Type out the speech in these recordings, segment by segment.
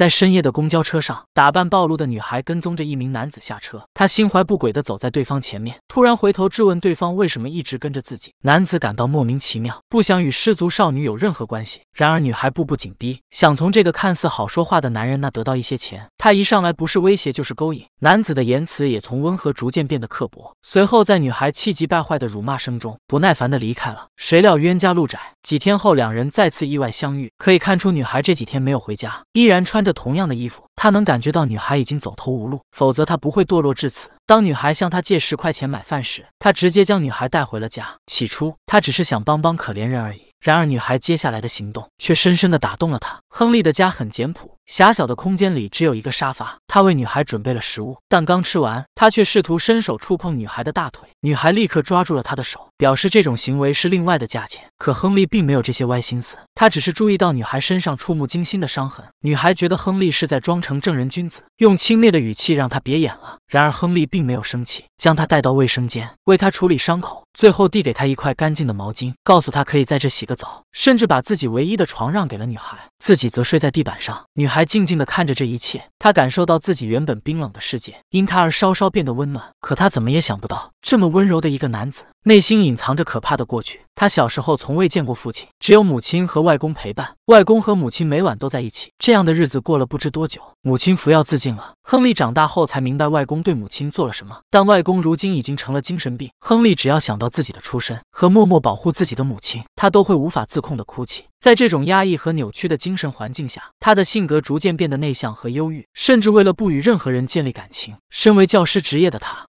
在深夜的公交车上，打扮暴露的女孩跟踪着一名男子下车。她心怀不轨地走在对方前面，突然回头质问对方为什么一直跟着自己。男子感到莫名其妙，不想与失足少女有任何关系。然而，女孩步步紧逼，想从这个看似好说话的男人那得到一些钱。他一上来不是威胁就是勾引，男子的言辞也从温和逐渐变得刻薄。随后，在女孩气急败坏的辱骂声中，不耐烦的离开了。谁料冤家路窄，几天后两人再次意外相遇。可以看出，女孩这几天没有回家，依然穿着同样的衣服。他能感觉到女孩已经走投无路，否则他不会堕落至此。当女孩向他借十块钱买饭时，他直接将女孩带回了家。起初他只是想帮帮可怜人而已，然而女孩接下来的行动却深深的打动了他。亨利的家很简朴。狭小的空间里只有一个沙发，他为女孩准备了食物，但刚吃完，他却试图伸手触碰女孩的大腿，女孩立刻抓住了他的手，表示这种行为是另外的价钱。可亨利并没有这些歪心思，他只是注意到女孩身上触目惊心的伤痕。女孩觉得亨利是在装成正人君子，用轻蔑的语气让他别演了。然而亨利并没有生气，将他带到卫生间为他处理伤口，最后递给他一块干净的毛巾，告诉他可以在这洗个澡，甚至把自己唯一的床让给了女孩，自己则睡在地板上。女孩。还静静地看着这一切，他感受到自己原本冰冷的世界因他而稍稍变得温暖。可他怎么也想不到，这么温柔的一个男子。内心隐藏着可怕的过去，他小时候从未见过父亲，只有母亲和外公陪伴。外公和母亲每晚都在一起，这样的日子过了不知多久，母亲服药自尽了。亨利长大后才明白外公对母亲做了什么，但外公如今已经成了精神病。亨利只要想到自己的出身和默默保护自己的母亲，他都会无法自控的哭泣。在这种压抑和扭曲的精神环境下，他的性格逐渐变得内向和忧郁，甚至为了不与任何人建立感情，身为教师职业的他。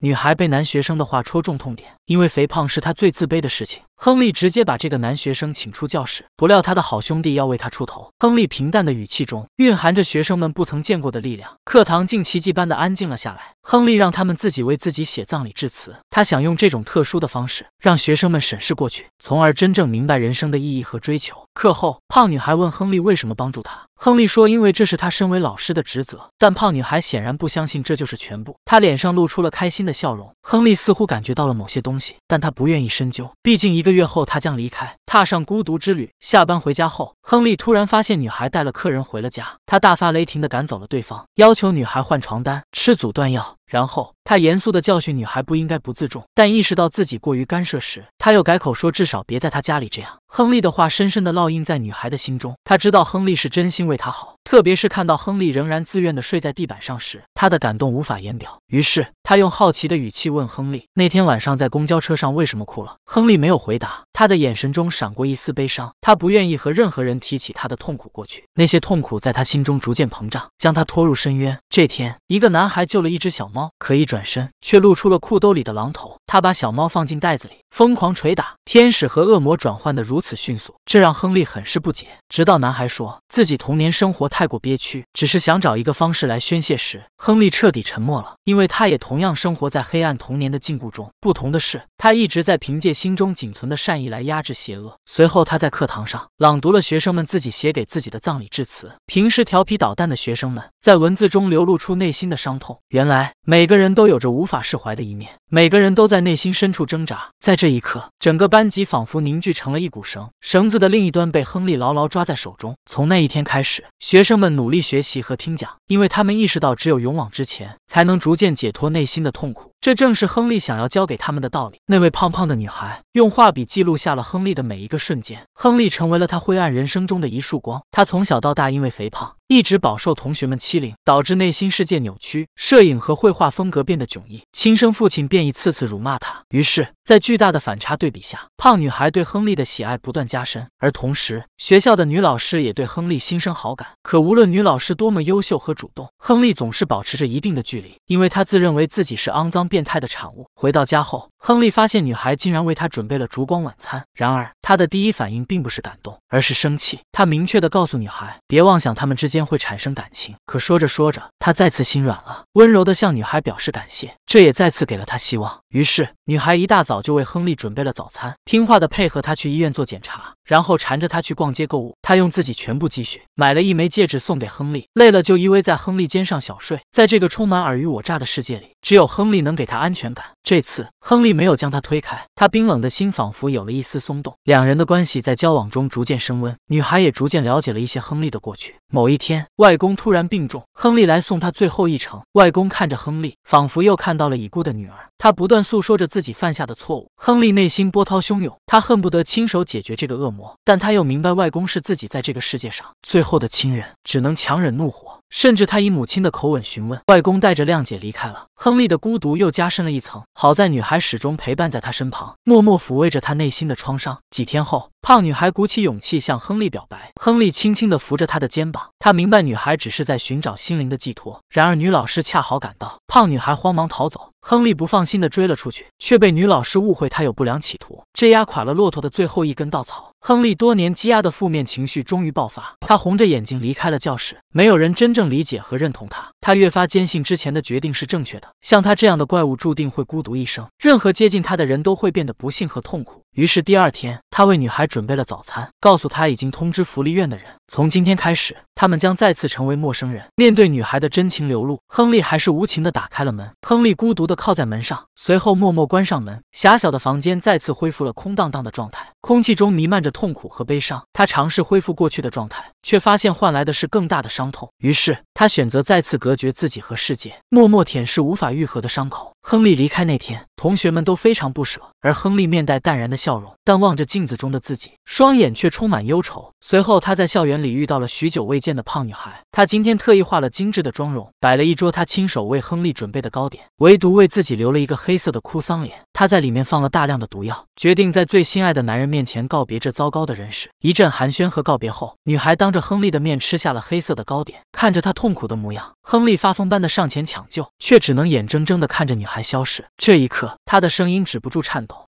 女孩被男学生的话戳中痛点，因为肥胖是她最自卑的事情。亨利直接把这个男学生请出教室，不料他的好兄弟要为他出头。亨利平淡的语气中蕴含着学生们不曾见过的力量，课堂竟奇迹般的安静了下来。亨利让他们自己为自己写葬礼致辞，他想用这种特殊的方式让学生们审视过去，从而真正明白人生的意义和追求。课后，胖女孩问亨利为什么帮助他。亨利说：“因为这是他身为老师的职责。”但胖女孩显然不相信这就是全部，她脸上露出了开心的笑容。亨利似乎感觉到了某些东西，但他不愿意深究，毕竟一个月后他将离开。踏上孤独之旅。下班回家后，亨利突然发现女孩带了客人回了家。他大发雷霆地赶走了对方，要求女孩换床单、吃阻断药。然后他严肃地教训女孩不应该不自重。但意识到自己过于干涉时，他又改口说至少别在他家里这样。亨利的话深深地烙印在女孩的心中。他知道亨利是真心为她好。特别是看到亨利仍然自愿地睡在地板上时，他的感动无法言表。于是他用好奇的语气问亨利：“那天晚上在公交车上为什么哭了？”亨利没有回答，他的眼神中闪过一丝悲伤。他不愿意和任何人提起他的痛苦过去，那些痛苦在他心中逐渐膨胀，将他拖入深渊。这天，一个男孩救了一只小猫，可一转身却露出了裤兜里的榔头。他把小猫放进袋子里，疯狂捶打。天使和恶魔转换的如此迅速，这让亨利很是不解。直到男孩说自己童年生活，太过憋屈，只是想找一个方式来宣泄时，亨利彻底沉默了，因为他也同样生活在黑暗童年的禁锢中。不同的是，他一直在凭借心中仅存的善意来压制邪恶。随后，他在课堂上朗读了学生们自己写给自己的葬礼致辞。平时调皮捣蛋的学生们，在文字中流露出内心的伤痛。原来，每个人都有着无法释怀的一面，每个人都在内心深处挣扎。在这一刻，整个班级仿佛凝聚成了一股绳，绳子的另一端被亨利牢牢抓在手中。从那一天开始，学。学生们努力学习和听讲，因为他们意识到，只有勇往直前，才能逐渐解脱内心的痛苦。这正是亨利想要教给他们的道理。那位胖胖的女孩用画笔记录下了亨利的每一个瞬间。亨利成为了她灰暗人生中的一束光。他从小到大因为肥胖一直饱受同学们欺凌，导致内心世界扭曲，摄影和绘画风格变得迥异。亲生父亲便一次次辱骂他。于是，在巨大的反差对比下，胖女孩对亨利的喜爱不断加深。而同时，学校的女老师也对亨利心生好感。可无论女老师多么优秀和主动，亨利总是保持着一定的距离，因为他自认为自己是肮脏变。变态的产物。回到家后，亨利发现女孩竟然为他准备了烛光晚餐。然而，他的第一反应并不是感动，而是生气。他明确的告诉女孩，别妄想他们之间会产生感情。可说着说着，他再次心软了，温柔的向女孩表示感谢。这也再次给了他希望。于是，女孩一大早就为亨利准备了早餐，听话的配合他去医院做检查。然后缠着他去逛街购物，他用自己全部积蓄买了一枚戒指送给亨利。累了就依偎在亨利肩上小睡。在这个充满尔虞我诈的世界里，只有亨利能给他安全感。这次，亨利没有将她推开，他冰冷的心仿佛有了一丝松动。两人的关系在交往中逐渐升温，女孩也逐渐了解了一些亨利的过去。某一天，外公突然病重，亨利来送他最后一程。外公看着亨利，仿佛又看到了已故的女儿，他不断诉说着自己犯下的错误。亨利内心波涛汹涌，他恨不得亲手解决这个恶魔，但他又明白外公是自己在这个世界上最后的亲人，只能强忍怒火。甚至他以母亲的口吻询问，外公带着谅解离开了。亨利的孤独又加深了一层，好在女孩始终陪伴在他身旁，默默抚慰着他内心的创伤。几天后，胖女孩鼓起勇气向亨利表白，亨利轻轻地扶着她的肩膀。他明白女孩只是在寻找心灵的寄托，然而女老师恰好赶到，胖女孩慌忙逃走。亨利不放心地追了出去，却被女老师误会他有不良企图，这压垮了骆驼的最后一根稻草。亨利多年积压的负面情绪终于爆发，他红着眼睛离开了教室。没有人真正理解和认同他，他越发坚信之前的决定是正确的。像他这样的怪物注定会孤独一生，任何接近他的人都会变得不幸和痛苦。于是第二天，他为女孩准备了早餐，告诉她已经通知福利院的人，从今天开始，他们将再次成为陌生人。面对女孩的真情流露，亨利还是无情地打开了门。亨利孤独地靠在门上，随后默默关上门。狭小的房间再次恢复了空荡荡的状态。空气中弥漫着痛苦和悲伤，他尝试恢复过去的状态，却发现换来的是更大的伤痛。于是他选择再次隔绝自己和世界，默默舔舐无法愈合的伤口。亨利离开那天，同学们都非常不舍，而亨利面带淡然的笑容，但望着镜子中的自己，双眼却充满忧愁。随后，他在校园里遇到了许久未见的胖女孩，她今天特意化了精致的妆容，摆了一桌她亲手为亨利准备的糕点，唯独为自己留了一个黑色的哭丧脸。她在里面放了大量的毒药，决定在最心爱的男人面前告别这糟糕的人世。一阵寒暄和告别后，女孩当着亨利的面吃下了黑色的糕点，看着她痛苦的模样，亨利发疯般地上前抢救，却只能眼睁睁地看着女孩消失。这一刻，他的声音止不住颤抖。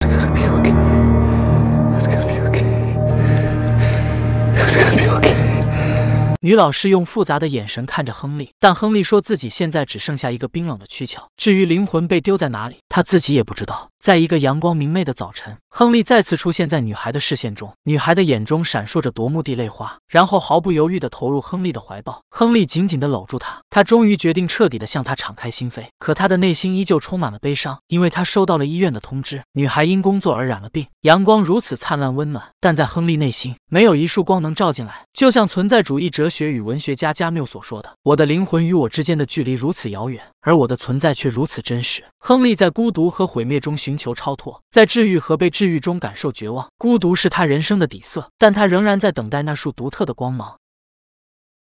女老师用复杂的眼神看着亨利，但亨利说自己现在只剩下一个冰冷的躯壳，至于灵魂被丢在哪里，他自己也不知道。在一个阳光明媚的早晨，亨利再次出现在女孩的视线中。女孩的眼中闪烁着夺目的泪花，然后毫不犹豫地投入亨利的怀抱。亨利紧紧地搂住她，他终于决定彻底地向她敞开心扉。可他的内心依旧充满了悲伤，因为他收到了医院的通知：女孩因工作而染了病。阳光如此灿烂温暖，但在亨利内心没有一束光能照进来。就像存在主义哲学与文学家加缪所说的：“我的灵魂与我之间的距离如此遥远，而我的存在却如此真实。”亨利在孤独和毁灭中寻。寻求超脱，在治愈和被治愈中感受绝望、孤独，是他人生的底色，但他仍然在等待那束独特的光芒。